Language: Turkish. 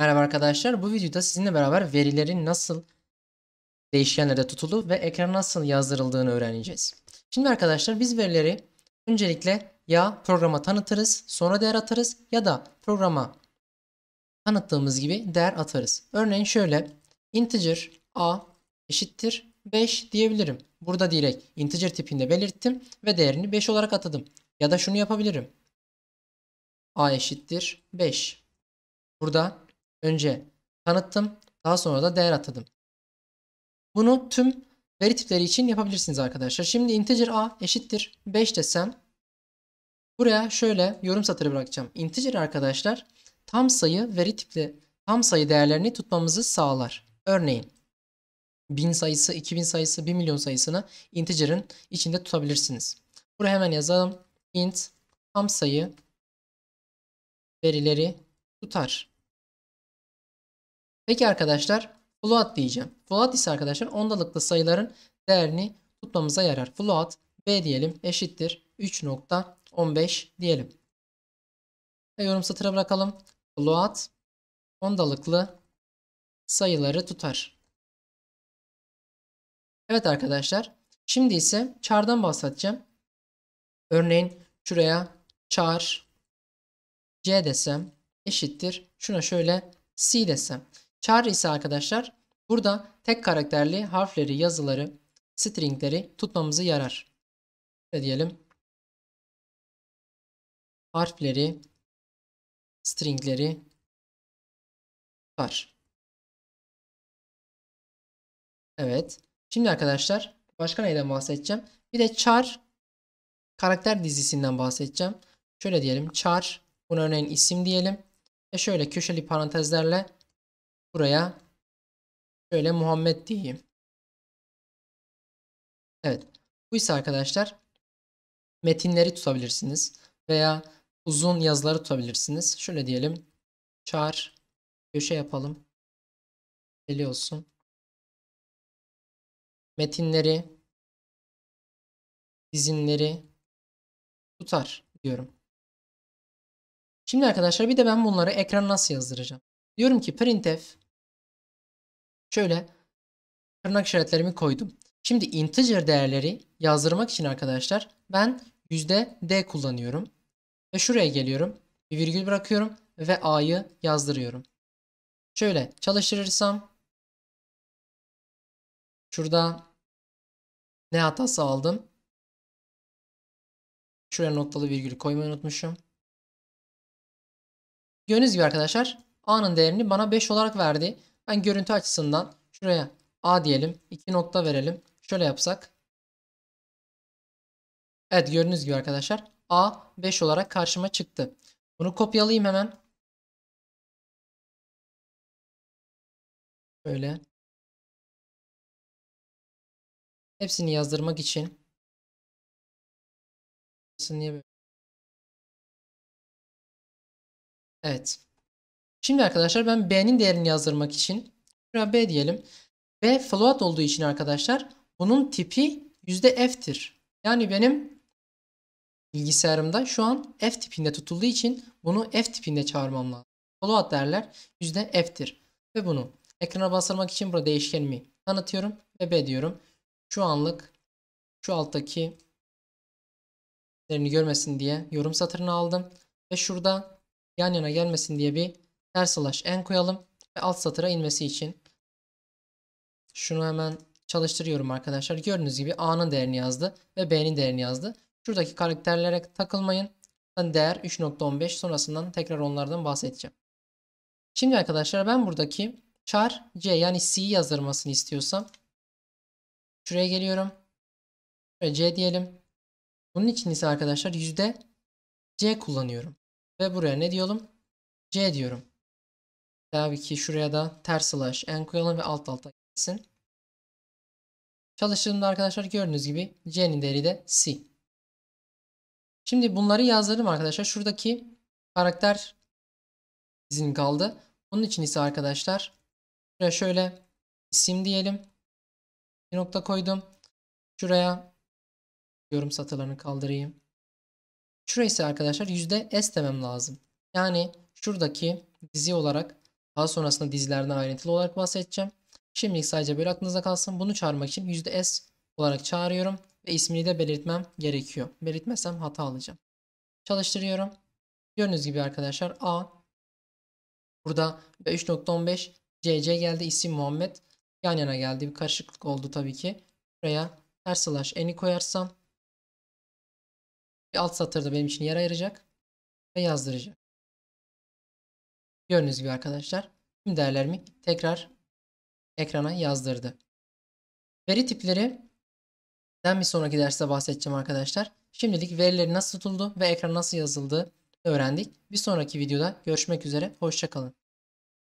Merhaba arkadaşlar. Bu videoda sizinle beraber verilerin nasıl değişkenlerde tutulu ve ekrana nasıl yazdırıldığını öğreneceğiz. Şimdi arkadaşlar biz verileri öncelikle ya programa tanıtırız, sonra değer atarız ya da programa tanıttığımız gibi değer atarız. Örneğin şöyle integer a eşittir 5 diyebilirim. Burada direkt integer tipinde belirttim ve değerini 5 olarak atadım. Ya da şunu yapabilirim. a eşittir 5. Burada Önce tanıttım. Daha sonra da değer atadım. Bunu tüm veri tipleri için yapabilirsiniz arkadaşlar. Şimdi integer a eşittir 5 desem buraya şöyle yorum satırı bırakacağım. Integer arkadaşlar tam sayı veri tipli tam sayı değerlerini tutmamızı sağlar. Örneğin 1000 sayısı, 2000 sayısı, 1 milyon sayısını integer'ın içinde tutabilirsiniz. Buraya hemen yazalım. int tam sayı verileri tutar. Peki arkadaşlar float diyeceğim. Float ise arkadaşlar ondalıklı sayıların değerini tutmamıza yarar. Float b diyelim eşittir 3.15 diyelim. Ve yorum satıra bırakalım. Float ondalıklı sayıları tutar. Evet arkadaşlar. Şimdi ise char'dan bahsedeceğim. Örneğin şuraya char c desem eşittir. Şuna şöyle c desem. Char ise arkadaşlar burada tek karakterli harfleri, yazıları, stringleri tutmamızı yarar. Ne diyelim? Harfleri, stringleri var. Evet. Şimdi arkadaşlar başka neyden bahsedeceğim? Bir de char karakter dizisinden bahsedeceğim. Şöyle diyelim char. Buna örneğin isim diyelim. Ve şöyle köşeli parantezlerle Buraya şöyle Muhammed diyeyim. Evet. Bu ise arkadaşlar metinleri tutabilirsiniz veya uzun yazıları tutabilirsiniz. Şöyle diyelim. Çağır. Köşe yapalım. Deli olsun. Metinleri dizinleri tutar diyorum. Şimdi arkadaşlar bir de ben bunları ekran nasıl yazdıracağım? Diyorum ki printf Şöyle tırnak işaretlerimi koydum. Şimdi integer değerleri yazdırmak için arkadaşlar ben yüzde %d kullanıyorum. Ve şuraya geliyorum. Bir virgül bırakıyorum ve a'yı yazdırıyorum. Şöyle çalıştırırsam şurada ne hatası aldım? Şuraya noktalı virgülü koymayı unutmuşum. Gördüğünüz gibi arkadaşlar A'nın değerini bana 5 olarak verdi. Ben görüntü açısından şuraya A diyelim. iki nokta verelim. Şöyle yapsak. Evet gördüğünüz gibi arkadaşlar A 5 olarak karşıma çıktı. Bunu kopyalayayım hemen. Böyle. Hepsini yazdırmak için. Niye böyle? Evet. Şimdi arkadaşlar ben B'nin değerini yazdırmak için şuraya B diyelim. B float olduğu için arkadaşlar bunun tipi %F'tir. Yani benim bilgisayarımda şu an F tipinde tutulduğu için bunu F tipinde çağırmam lazım. Float değerler %F'tir. Ve bunu ekrana bastırmak için burada değişkenimi tanıtıyorum ve B diyorum. Şu anlık şu alttaki değerini görmesin diye yorum satırını aldım. Ve şurada yan yana gelmesin diye bir R slash n koyalım. Ve alt satıra inmesi için. Şunu hemen çalıştırıyorum arkadaşlar. Gördüğünüz gibi A'nın değerini yazdı ve B'nin değerini yazdı. Şuradaki karakterlere takılmayın. Değer 3.15 sonrasından tekrar onlardan bahsedeceğim. Şimdi arkadaşlar ben buradaki char C yani C yazdırmasını istiyorsam şuraya geliyorum. Şuraya C diyelim. Bunun için ise arkadaşlar yüzde %C kullanıyorum. Ve buraya ne diyorum? C diyorum. Tabii ki şuraya da ters slash n koyalım ve alt alta gitsin. Çalıştığımda arkadaşlar gördüğünüz gibi c'nin değeri de c. Şimdi bunları yazdım arkadaşlar. Şuradaki karakter izin kaldı. Bunun için ise arkadaşlar şuraya şöyle isim diyelim. Bir nokta koydum. Şuraya yorum satılarını kaldırayım. Şuraya ise arkadaşlar %s demem lazım. Yani şuradaki dizi olarak daha sonrasında dizilerden ayrıntılı olarak bahsedeceğim. Şimdilik sadece böyle aklınızda kalsın. Bunu çağırmak için %S olarak çağırıyorum ve ismini de belirtmem gerekiyor. Belirtmezsem hata alacağım. Çalıştırıyorum. Gördüğünüz gibi arkadaşlar A burada 5.15 CC geldi isim Muhammed yan yana geldi. Bir karışıklık oldu tabii ki. Buraya her slash n'i koyarsam bir alt satırda benim için yer ayıracak ve yazdıracak. Gördüğünüz gibi arkadaşlar tüm değerlerimi tekrar ekrana yazdırdı. Veri tipleri den bir sonraki derste bahsedeceğim arkadaşlar. Şimdilik verileri nasıl tutuldu ve ekran nasıl yazıldı öğrendik. Bir sonraki videoda görüşmek üzere. Hoşçakalın.